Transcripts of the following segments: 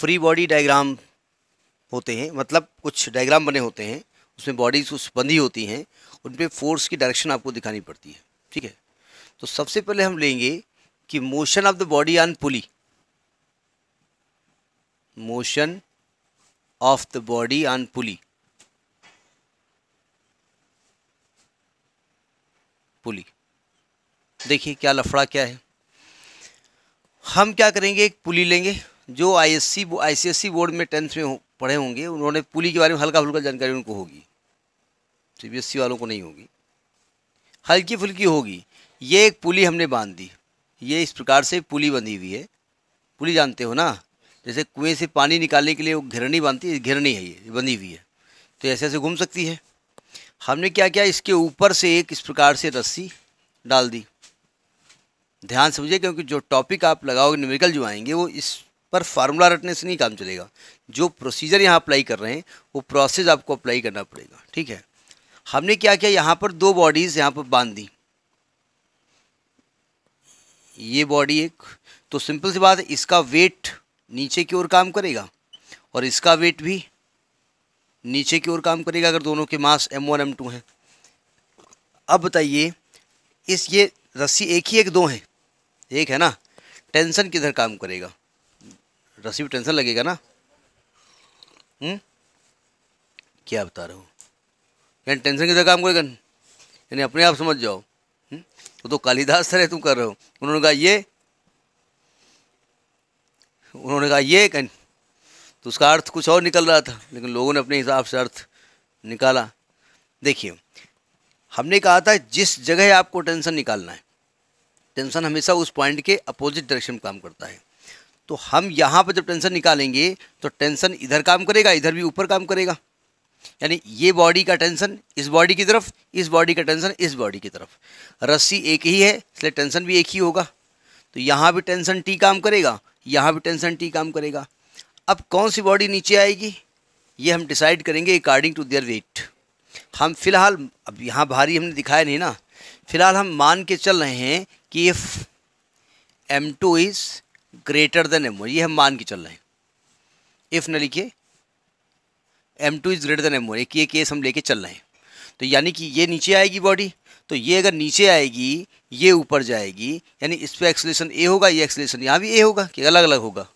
Free body diagram होते हैं मतलब कुछ डायग्राम बने होते हैं उसमें बॉडीज कुछ बंधी होती हैं उन पर फोर्स की डायरेक्शन आपको दिखानी पड़ती है ठीक है तो सबसे पहले हम लेंगे कि motion of the body on pulley motion of the body on pulley pulley देखिए क्या लफड़ा क्या है हम क्या करेंगे एक पुली लेंगे जो आईएससी आईसीएससी बोर्ड में टेंथ में पढ़े होंगे उन्होंने पुली के बारे में हल्का फुल्का जानकारी उनको होगी सीबीएसई e वालों को नहीं होगी हल्की फुल्की होगी ये एक पुली हमने बांध दी ये इस प्रकार से पुली बंधी हुई है पुली जानते हो ना जैसे कुएं से पानी निकालने के लिए वो घिरनी बांधती है घिरनी है ये बंधी हुई है तो ऐसे ऐसे घूम सकती है हमने क्या किया इसके ऊपर से एक इस प्रकार से रस्सी डाल दी ध्यान समझिए क्योंकि जो टॉपिक आप लगाओगे न्यूमेरिकल जो आएंगे वो इस पर फार्मूला रटने से नहीं काम चलेगा जो प्रोसीजर यहाँ अप्लाई कर रहे हैं वो प्रोसेस आपको अप्लाई करना पड़ेगा ठीक है हमने क्या किया यहाँ पर दो बॉडीज़ यहाँ पर बांध दी ये बॉडी एक तो सिंपल सी बात है इसका वेट नीचे की ओर काम करेगा और इसका वेट भी नीचे की ओर काम करेगा अगर दोनों के mass M one M two हैं अब बताइए इस ये रस्सी एक ही एक दो हैं एक है ना टेंशन किधर काम करेगा रस्सी पर टेंशन लगेगा ना हुँ? हम्म? क्या बता रहे हो यानी टेंशन की तरह काम करेगा यानी अपने आप समझ जाओ हम्म? वो तो कालिदास तरह तुम कर रहे हो उन्होंने कहा ये उन्होंने कहा ये कहीं तो उसका अर्थ कुछ और निकल रहा था लेकिन लोगों ने अपने हिसाब से अर्थ निकाला देखिए हमने कहा था जिस जगह आपको टेंशन निकालना है टेंशन हमेशा उस पॉइंट के अपोजिट डायरेक्शन में काम करता है तो हम यहाँ पर जब टेंशन निकालेंगे तो टेंशन इधर काम करेगा इधर भी ऊपर काम करेगा यानी ये बॉडी का टेंशन इस बॉडी की तरफ इस बॉडी का टेंशन इस बॉडी की तरफ रस्सी एक ही है इसलिए टेंशन भी एक ही होगा तो यहाँ भी टेंशन टी काम करेगा यहाँ भी टेंशन टी काम करेगा अब कौन सी बॉडी नीचे आएगी ये हम डिसाइड करेंगे अकॉर्डिंग टू देयर वेट हम फिलहाल अब यहाँ भारी हमने दिखाया नहीं ना फिलहाल हम मान के चल रहे हैं कि if M two is greater than M one ये हम मान के चल रहे हैं इफ़ ना लिखिए M two is greater than M one एक ये केस हम लेके चल रहे हैं तो यानी कि ये नीचे आएगी बॉडी तो ये अगर नीचे आएगी ये ऊपर जाएगी यानी इस पर एक्सलेशन ए होगा ये एक्सलेशन यहाँ भी ए होगा कि अलग अलग होगा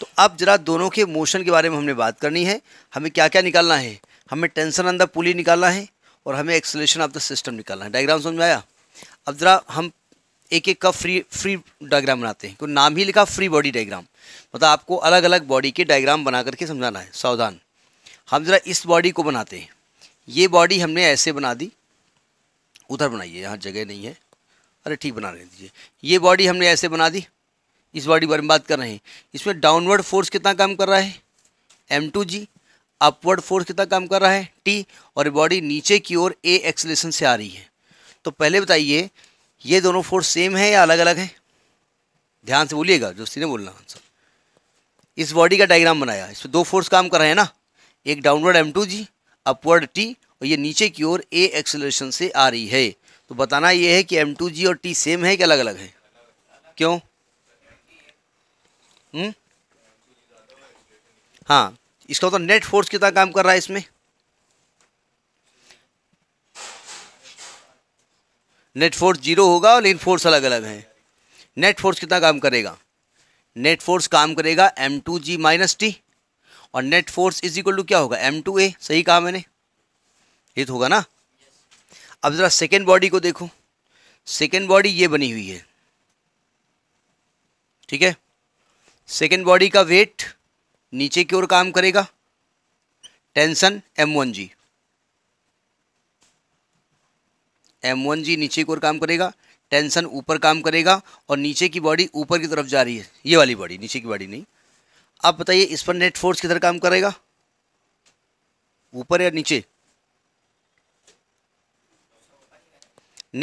तो अब जरा दोनों के मोशन के बारे में हमने बात करनी है हमें क्या क्या निकालना है हमें टेंशन अंदर पुली निकालना है और हमें एक्सलेशन ऑफ द सिस्टम निकालना है डायग्राम समझ में आया अब जरा हम एक एक का फ्री फ्री डायग्राम बनाते हैं क्योंकि नाम ही लिखा फ्री बॉडी डायग्राम मतलब आपको अलग अलग बॉडी के डायग्राम बना करके समझाना है सावधान हम ज़रा इस बॉडी को बनाते हैं ये बॉडी हमने ऐसे बना दी उधर बनाइए यहाँ जगह नहीं है अरे ठीक बना रहे दीजिए ये बॉडी हमने ऐसे बना दी इस बॉडी बारे में बात कर रहे हैं इसमें डाउनवर्ड फोर्स कितना काम कर रहा है M two g upward force कितना काम कर रहा है टी और बॉडी नीचे की ओर ए एक्सलेशन से आ रही है तो पहले बताइए ये दोनों फोर्स सेम है या अलग अलग है ध्यान से बोलिएगा जो सीधे बोलना आंसर इस बॉडी का डायग्राम बनाया इसमें दो फोर्स काम कर रहे हैं ना एक downward M two g upward T और ये नीचे की ओर ए एक्सेलरेशन से आ रही है तो बताना ये है कि एम टू जी और टी सेम है कि अलग अलग है क्यों हुँ? हम्म? हाँ इसका तो नेट फोर्स कितना काम कर रहा है इसमें नेट फोर्स जीरो होगा और लेकिन फोर्स अलग अलग हैं नेट फोर्स कितना काम करेगा नेट फोर्स काम करेगा M two g minus T और net force is equal to क्या होगा एम टू ए सही कहा मैंने ये तो होगा ना अब ज़रा सेकेंड बॉडी को देखो सेकेंड बॉडी ये बनी हुई है ठीक है सेकेंड बॉडी का वेट नीचे की ओर काम करेगा tension M one g M one g नीचे की ओर काम करेगा टेंशन ऊपर काम करेगा और नीचे की बॉडी ऊपर की तरफ जा रही है ये वाली बॉडी नीचे की बॉडी नहीं आप बताइए इस पर नेट फोर्स किधर काम करेगा ऊपर या नीचे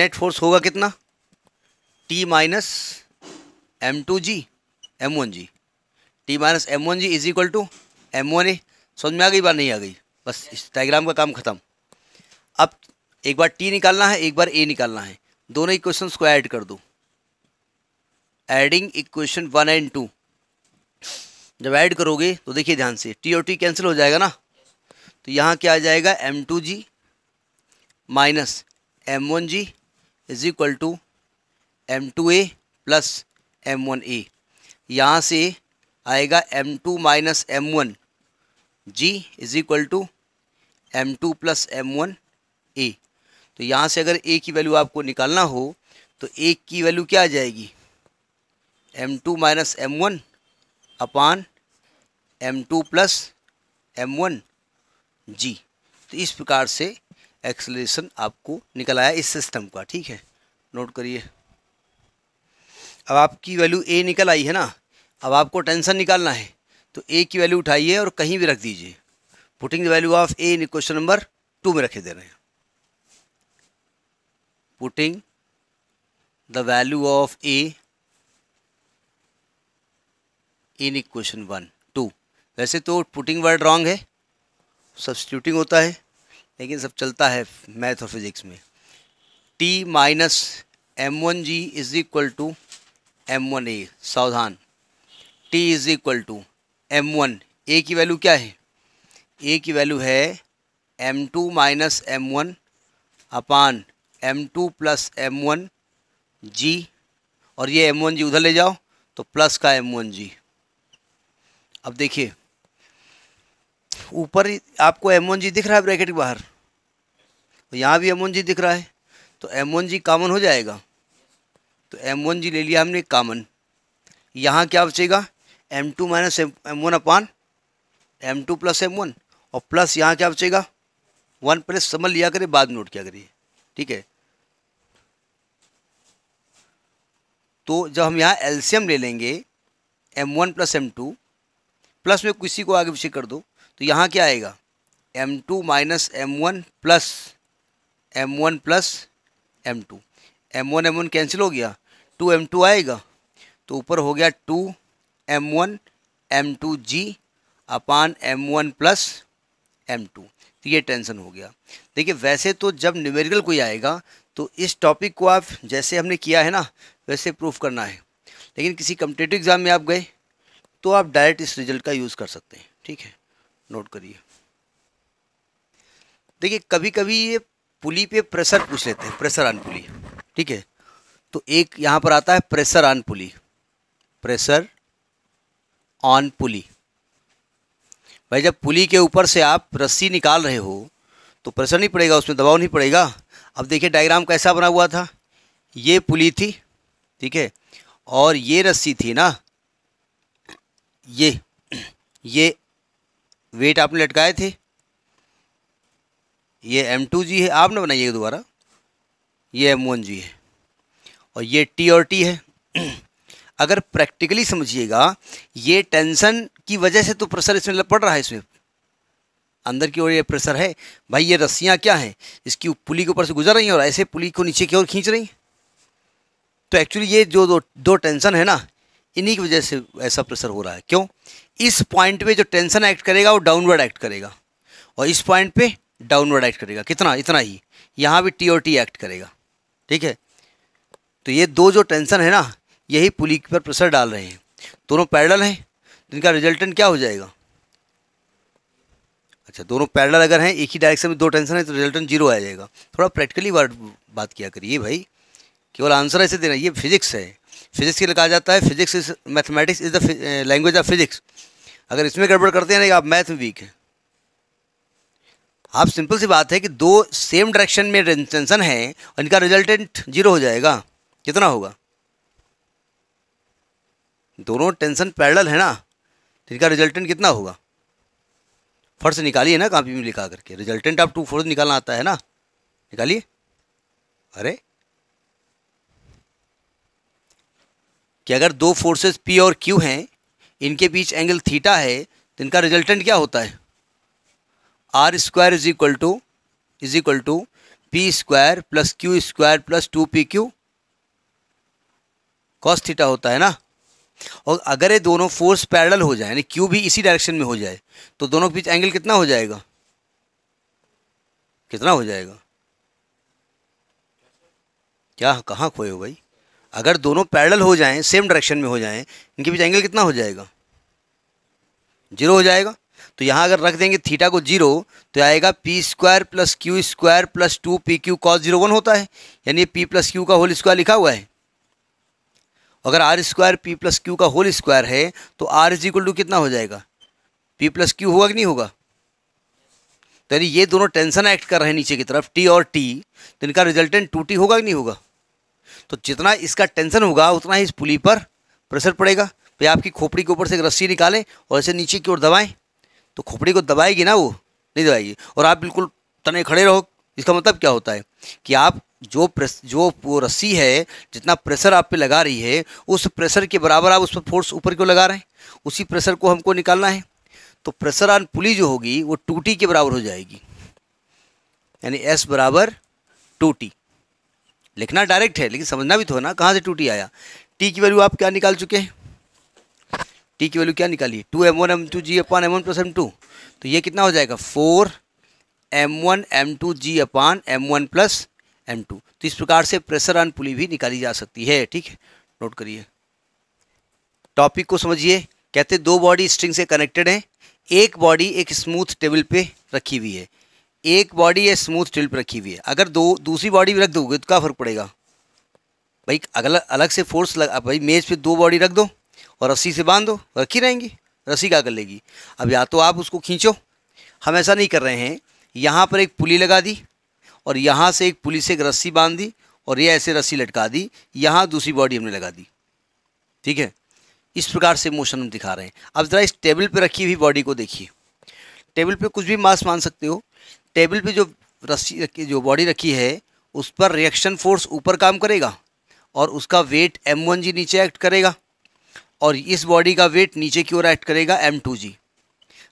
नेट फोर्स होगा कितना T minus M two g M one g T minus M one g is equal to M one a समझ में आ गई बार नहीं आ गई बस इस डायग्राम का काम खत्म अब एक बार टी निकालना है एक बार ए निकालना है दोनों इक्वेशन को ऐड कर दो adding equation one and two जब ऐड करोगे तो देखिए ध्यान से टी और टी कैंसिल हो जाएगा ना तो यहाँ क्या आ जाएगा M two g minus M one g is equal to M two a plus M one a यहाँ से आएगा M two minus M one g is equal to M two plus M one a तो यहाँ से अगर ए की value आपको निकालना हो तो ए की वैल्यू क्या आ जाएगी M two minus M one upon M two plus M one g तो इस प्रकार से एक्सलेशन आपको निकल आया इस सिस्टम का ठीक है नोट करिए अब आपकी वैल्यू ए निकल आई है ना अब आपको टेंशन निकालना है तो ए की वैल्यू उठाइए और कहीं भी रख दीजिए putting the value of a question number two में रखे दे रहे हैं putting the value of a in equation one two वैसे तो पुटिंग वर्ड रॉन्ग है substituting होता है लेकिन सब चलता है मैथ और फिजिक्स में T minus M one g is equal to M one a सावधान T is equal to M one a की वैल्यू क्या है ए की वैल्यू है M two minus M one upon M two plus M one g और ये M one जी उधर ले जाओ तो प्लस का एम वन जी अब देखिए ऊपर आपको एम वन जी दिख रहा है ब्रैकेट के बाहर तो यहाँ भी एम वन जी दिख रहा है तो एम वन जी कामन हो जाएगा तो एम वन जी ले लिया हमने कामन यहाँ क्या बचेगा M two minus M one upon M two plus M one और प्लस यहाँ क्या बचेगा वन प्लस समझ लिया करिए बाद में नोट किया करिए ठीक है तो जब हम यहाँ एल्शियम ले लेंगे M one plus M two plus में किसी को आगे पीछे कर दो तो यहाँ क्या आएगा M two minus M one plus M one plus M two M one M one cancel हो गया टू एम टू आएगा तो ऊपर हो गया two M one M two g upon M one plus M two तो ये tension हो गया देखिए वैसे तो जब न्यूमेरिकल कोई आएगा तो इस टॉपिक को आप जैसे हमने किया है ना वैसे प्रूफ करना है लेकिन किसी कम्पिटेटिव एग्ज़ाम में आप गए तो आप डायरेक्ट इस रिजल्ट का यूज़ कर सकते हैं ठीक है नोट करिए देखिए कभी कभी ये पुली पे प्रेशर पूछ लेते हैं प्रेशर ऑन पुली ठीक है तो एक यहाँ पर आता है pressure on pulley pressure on pulley भाई जब पुली के ऊपर से आप रस्सी निकाल रहे हो तो प्रेशर नहीं पड़ेगा उसमें दबाव नहीं पड़ेगा अब देखिए डायग्राम कैसा बना हुआ था ये पुली थी ठीक है और ये रस्सी थी ना ये ये वेट आपने लटकाए थे ये एम टू जी है आप ना दोबारा ये एम वन जी है और ये टी और टी है अगर प्रैक्टिकली समझिएगा ये टेंशन की वजह से तो प्रेशर इसमें पड़ रहा है इसमें अंदर की ओर ये प्रेशर है भाई ये रस्सियाँ क्या हैं इसकी पुली के ऊपर से गुजर रही हैं और ऐसे पुली को नीचे की ओर खींच रही तो एक्चुअली ये जो दो दो टेंशन है ना इन्हीं की वजह से ऐसा प्रेशर हो रहा है क्यों इस पॉइंट पे जो टेंशन एक्ट करेगा वो डाउनवर्ड एक्ट करेगा और इस पॉइंट पे डाउनवर्ड एक्ट करेगा कितना इतना ही यहाँ भी टी और टी एक्ट करेगा ठीक है तो ये दो जो टेंशन है ना यही पुली पर प्रेशर डाल रहे हैं दोनों पैरल हैं तो इनका रिजल्टेंट क्या हो जाएगा अच्छा दोनों पैरल अगर हैं एक ही डायरेक्शन में दो टेंशन है तो रिजल्टेंट जीरो आ जाएगा थोड़ा प्रैक्टिकली वर्ड बात किया करिए भाई केवल आंसर ऐसे देना ये फिजिक्स है फिजिक्स के लिए कहा जाता है physics is mathematics is the language of physics अगर इसमें गड़बड़ करते हैं ना आप मैथ वीक हैं आप सिंपल सी बात है कि दो सेम डायरेक्शन में टेंशन है और इनका रिजल्टेंट जीरो हो जाएगा कितना होगा दोनों टेंशन पैरल है ना तो इनका रिजल्टेंट कितना होगा फर्श निकालिए ना कापी में लिखा करके रिजल्टेंट आप टू फोर्थ निकालना आता है ना निकालिए अरे कि अगर दो फोर्सेस पी और क्यू हैं इनके बीच एंगल थीटा है तो इनका रिजल्टेंट क्या होता है R square is equal to is equal to P square plus Q square plus two P Q cos theta होता है ना और अगर ये दोनों फोर्स पैरल हो जाए यानी क्यू भी इसी डायरेक्शन में हो जाए तो दोनों के बीच एंगल कितना हो जाएगा कितना हो जाएगा क्या कहाँ खोए हो भाई अगर दोनों पैरल हो जाएं सेम डायरेक्शन में हो जाएं इनके बीच एंगल कितना हो जाएगा जीरो हो जाएगा तो यहाँ अगर रख देंगे थीटा को जीरो तो आएगा P square plus Q square plus two P Q cos zero one होता है यानी पी प्लस क्यू का होल स्क्वायर लिखा हुआ है अगर R square P plus Q का होल स्क्वायर है तो आर इज इक्वल टू कितना हो जाएगा पी प्लस क्यू होगा कि नहीं होगा तो यानी ये दोनों टेंशन एक्ट कर रहे हैं नीचे की तरफ टी और टी तो इनका रिजल्टेंट टू टी होगा कि नहीं होगा तो जितना इसका टेंशन होगा उतना ही इस पुली पर प्रेशर पड़ेगा भाई आपकी खोपड़ी के ऊपर से एक रस्सी निकालें और ऐसे नीचे की ओर दबाएँ तो खोपड़ी को दबाएगी ना वो नहीं दबाएगी और आप बिल्कुल तने खड़े रहो इसका मतलब क्या होता है कि आप जो प्रेस जो वो रस्सी है जितना प्रेशर आप पे लगा रही है उस प्रेशर के बराबर आप उस पर फोर्स ऊपर क्यों लगा रहे हैं उसी प्रेशर को हमको निकालना है तो प्रेशर ऑन पुली जो होगी वो टू टी के बराबर हो जाएगी यानी एस बराबर टू टी लिखना डायरेक्ट है लेकिन समझना भी तो ना कहाँ से टू टी आया टी की वैल्यू आप क्या निकाल चुके हैं टी की वैल्यू क्या निकाली two M one M two g upon M one plus M two तो ये कितना हो जाएगा four M one M two g upon M one plus M two तो इस प्रकार से प्रेशर ऑन पुली भी निकाली जा सकती है ठीक है नोट करिए टॉपिक को समझिए कहते दो बॉडी स्ट्रिंग से कनेक्टेड हैं एक बॉडी एक स्मूथ टेबल पे रखी हुई है एक बॉडी या स्मूथ टेबल पे रखी हुई है अगर दो दूसरी बॉडी भी रख दोगे तो क्या फ़र्क पड़ेगा भाई अगला अलग से फोर्स लगा भाई मेज़ पे दो बॉडी रख दो और रस्सी से बांध दो रखी रहेंगी रस्सी क्या कर लेगी अब या तो आप उसको खींचो हम ऐसा नहीं कर रहे हैं यहाँ पर एक पुली लगा दी और यहाँ से एक पुलिस एक रस्सी बांध दी और ये ऐसे रस्सी लटका दी यहाँ दूसरी बॉडी हमने लगा दी ठीक है इस प्रकार से मोशन हम दिखा रहे हैं अब ज़रा इस टेबल पर रखी हुई बॉडी को देखिए टेबल पर कुछ भी मास मान सकते हो टेबल पर जो रस्सी रखी जो बॉडी रखी है उस पर रिएक्शन फोर्स ऊपर काम करेगा और उसका वेट एम वन जी नीचे एक्ट करेगा और इस बॉडी का वेट नीचे की ओर एक्ट करेगा एम टू जी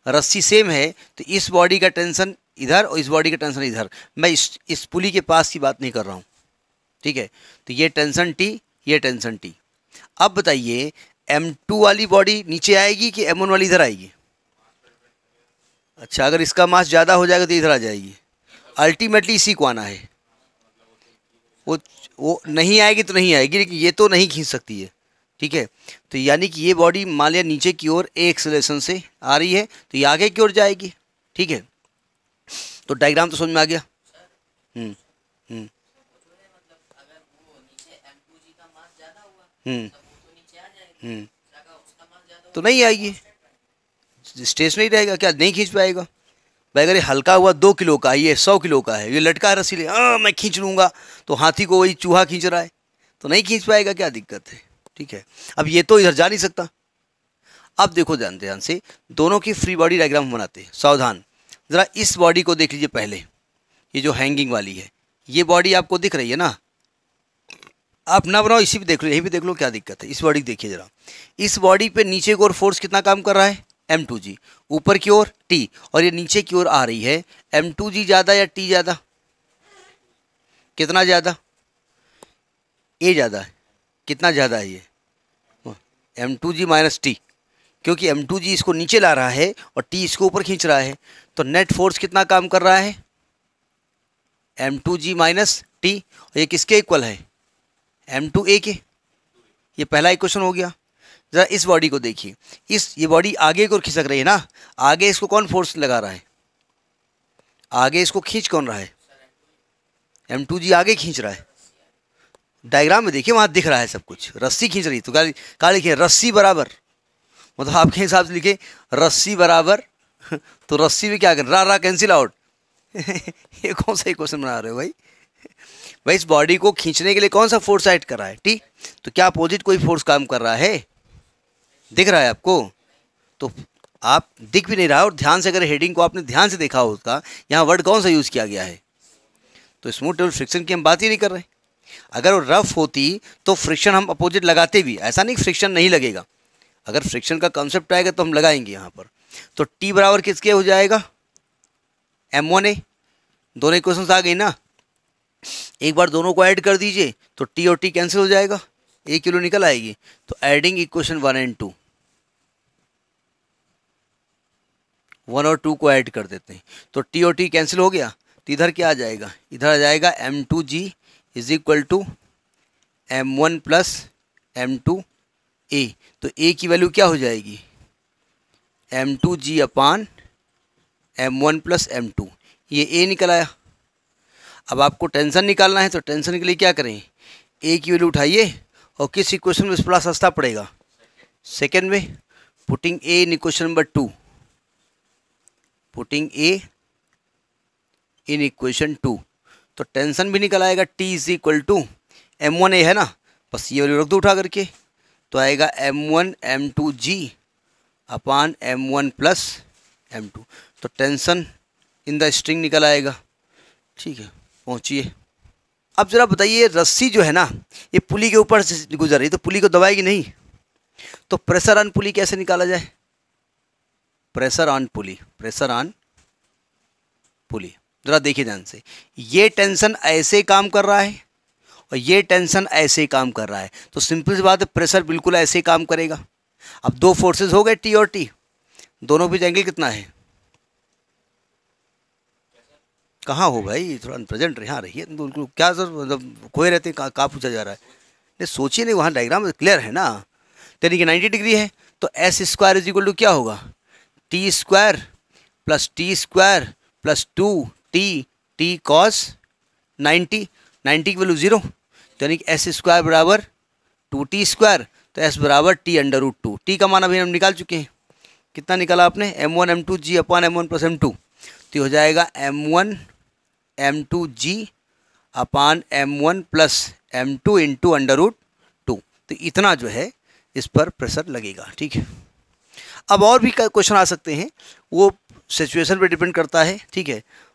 रस्सी सेम है तो इस बॉडी का टेंशन इधर और इस बॉडी का टेंशन इधर मैं इस इस पुली के पास की बात नहीं कर रहा हूँ ठीक है तो ये टेंशन टी ये टेंशन टी अब बताइए एम टू वाली बॉडी नीचे आएगी कि एम वन वाली इधर आएगी अच्छा अगर इसका मास ज़्यादा हो जाएगा तो इधर आ जाएगी अल्टीमेटली इसी को आना है वो वो नहीं आएगी तो नहीं आएगी लेकिन ये तो नहीं खींच सकती है ठीक है तो यानी कि ये बॉडी मान लिया नीचे की ओर एक एक्सलेशन से आ रही है तो ये आगे की ओर जाएगी ठीक है तो डायग्राम तो समझ में आ गया हम्म, हम्म।, हम्म, हम्म। तो नहीं आएगी स्टेशनरी रहेगा क्या नहीं खींच पाएगा भाई अगर ये हल्का हुआ दो किलो का है ये सौ किलो का है ये लटका है रस्सी ले आ, हाँ, मैं खींच लूंगा तो हाथी को वही चूहा खींच रहा है तो नहीं खींच पाएगा क्या दिक्कत है ठीक है अब ये तो इधर जा नहीं सकता अब देखो ध्यान ध्यान से दोनों की फ्री बॉडी डायग्राम बनाते हैं सावधान ज़रा इस बॉडी को देख लीजिए पहले ये जो हैंगिंग वाली है ये बॉडी आपको दिख रही है ना आप ना बनाओ इसी भी देख लो यही भी देख लो क्या दिक्कत है इस बॉडी देखिए ज़रा इस बॉडी पे नीचे की ओर फोर्स कितना काम कर रहा है एम टू जी ऊपर की ओर टी और ये नीचे की ओर आ रही है एम टू जी ज़्यादा या टी ज़्यादा कितना ज़्यादा ए ज़्यादा है कितना ज़्यादा है ये M two g minus T क्योंकि एम टू जी इसको नीचे ला रहा है और टी इसको ऊपर खींच रहा है तो नेट फोर्स कितना काम कर रहा है M two g minus T और ये किसके इक्वल है एम टू ए के ये पहला इक्वेशन हो गया ज़रा इस बॉडी को देखिए इस ये बॉडी आगे की ओर खिसक रही है ना आगे इसको कौन फोर्स लगा रहा है आगे इसको खींच कौन रहा है एम टू जी आगे खींच रहा है डायग्राम में देखिए वहाँ दिख रहा है सब कुछ रस्सी खींच रही तो गाड़ी गाड़ी रस्सी बराबर मतलब आपके हिसाब से लिखे रस्सी बराबर तो रस्सी में क्या कर रा रा कैंसिल आउट ये कौन सा ही क्वेश्चन बना रहे हो भाई भाई इस बॉडी को खींचने के लिए कौन सा फोर्स एड कर रहा है ठीक तो क्या अपोजिट कोई फोर्स काम कर रहा है दिख रहा है आपको तो आप दिख भी नहीं रहा और ध्यान से अगर हेडिंग को आपने ध्यान से देखा हो उसका यहाँ वर्ड कौन सा यूज़ किया गया है तो स्मूथ टेबल फ्रिक्शन की हम बात ही नहीं कर रहे अगर वो रफ होती तो फ्रिक्शन हम अपोजिट लगाते भी ऐसा नहीं फ्रिक्शन नहीं लगेगा अगर फ्रिक्शन का कॉन्सेप्ट आएगा तो हम लगाएंगे यहाँ पर तो टी बराबर किसके हो जाएगा एम वन ए दोनों इक्वेशन आ गई ना एक बार दोनों को ऐड कर दीजिए तो टी और टी कैंसिल हो जाएगा एक किलो निकल आएगी तो adding equation one and two one और टू को ऐड कर देते हैं तो टी और टी कैंसिल हो गया तो इधर क्या आ जाएगा इधर आ जाएगा M two g is equal to M one plus M two a तो ए की वैल्यू क्या हो जाएगी M two g upon M one plus M two ये ए निकल आया अब आपको टेंशन निकालना है तो टेंशन के लिए क्या करें ए की वैल्यू उठाइए और किस इक्वेशन में थोड़ा सस्ता पड़ेगा सेकेंड में putting a in equation number two putting a in equation two तो टेंशन भी निकल आएगा T is equal to M one a है ना बस ये वैल्यू रख दो उठा करके तो आएगा M one M two g upon M one plus M two तो टेंसन इन द स्ट्रिंग निकल आएगा ठीक है पहुँचिए अब ज़रा बताइए रस्सी जो है ना ये पुली के ऊपर से गुजर रही तो पुली को दबाएगी नहीं तो प्रेशर ऑन पुली कैसे निकाला जाए pressure on pulley pressure on pulley ज़रा देखिए ध्यान से ये टेंशन ऐसे काम कर रहा है और ये टेंशन ऐसे ही काम कर रहा है तो सिंपल सी बात है प्रेशर बिल्कुल ऐसे ही काम करेगा अब दो फोर्सेज हो गए टी और टी दोनों बीच एंगल कितना है कहाँ हो भाई थोड़ा प्रेजेंट यहाँ रहिए बिल्कुल क्या सर मतलब खोए रहते हैं कहाँ पूछा जा रहा है नहीं सोचिए नहीं वहाँ डायग्राम क्लियर है ना तो कि नाइन्टी डिग्री है तो S square is equal to क्या होगा T square plus T square plus two T T cos ninety ninety की वैल्यू ज़ीरो तो यानी कि एस स्क्वायर बराबर टू टी स्क्वायर तो एस बराबर T under root two T का मान अभी हम निकाल चुके हैं कितना निकाला आपने M one M two g upon M one plus M two तो हो जाएगा M one M two g upon M one plus M two into under root two तो इतना जो है इस पर प्रेशर लगेगा ठीक है अब और भी क्वेश्चन आ सकते हैं वो सिचुएशन पे डिपेंड करता है ठीक है